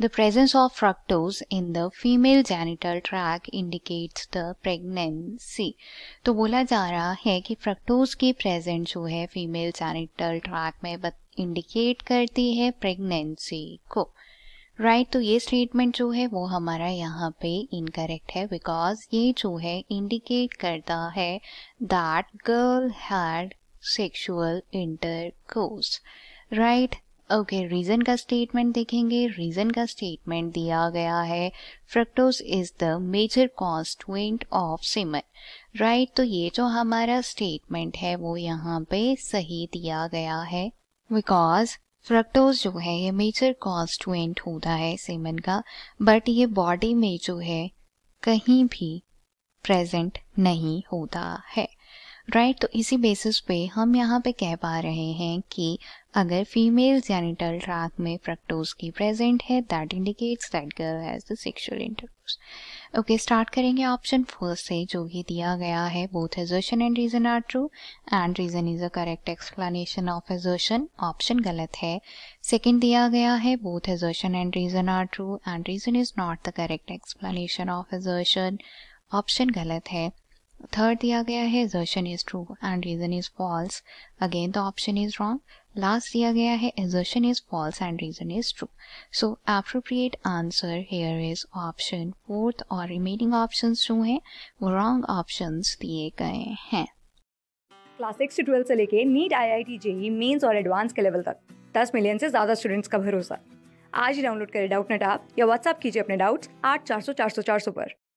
The presence of fructose in the female genital tract indicates the pregnancy. तो बोला जा रहा है कि फ्रक्टोज की प्रेजेंस जो है फीमेल जेनिटल ट्रैक में इंडिकेट करती है प्रेगनेंसी को राइट right, तो ये स्टेटमेंट जो है वो हमारा यहाँ पे इनकरेक्ट है बिकॉज ये जो है इंडिकेट करता है that girl had sexual intercourse right okay okay, reason का स्टेटमेंट देखेंगे रीजन का स्टेटमेंट दिया गया है fructose is the major constituent of semen right तो ये जो हमारा स्टेटमेंट है वो यहाँ पे सही दिया गया है बिकॉज फ्रक्टोज जो है ये मेजर कॉन्स्टुएंट होता है सीमन का बट ये बॉडी में जो है कहीं भी प्रेजेंट नहीं होता है राइट right, तो इसी बेसिस पे हम यहाँ पे कह पा रहे हैं कि अगर फीमेल जेनिटल ट्रैक में फ्रक्टोज की प्रेजेंट है that indicates that girl has the sexual intercourse okay start करेंगे ऑप्शन फर्स्ट से जो कि दिया गया है both assertion and reason are true and reason is a correct explanation of assertion option गलत है सेकेंड दिया गया है both assertion and reason are true and reason is not the correct explanation of assertion option गलत है third दिया गया है assertion is true and reason is false again the option is wrong last दिया गया है assertion is false and reason is true so appropriate answer here is option fourth और remaining option जो है वो रॉन्ग ऑप्शन दिए गए हैं क्लास सिक्स ट्वेल्थ से लेके NEET I I T JEE mains और एडवांस के लेवल तक दस मिलियन से ज्यादा स्टूडेंट्स का भरोसा आज ही डाउनलोड करें डाउट नेट या व्हाट्सअप कीजिए अपने डाउट्स आठ चार सौ चार सौ चार सौ पर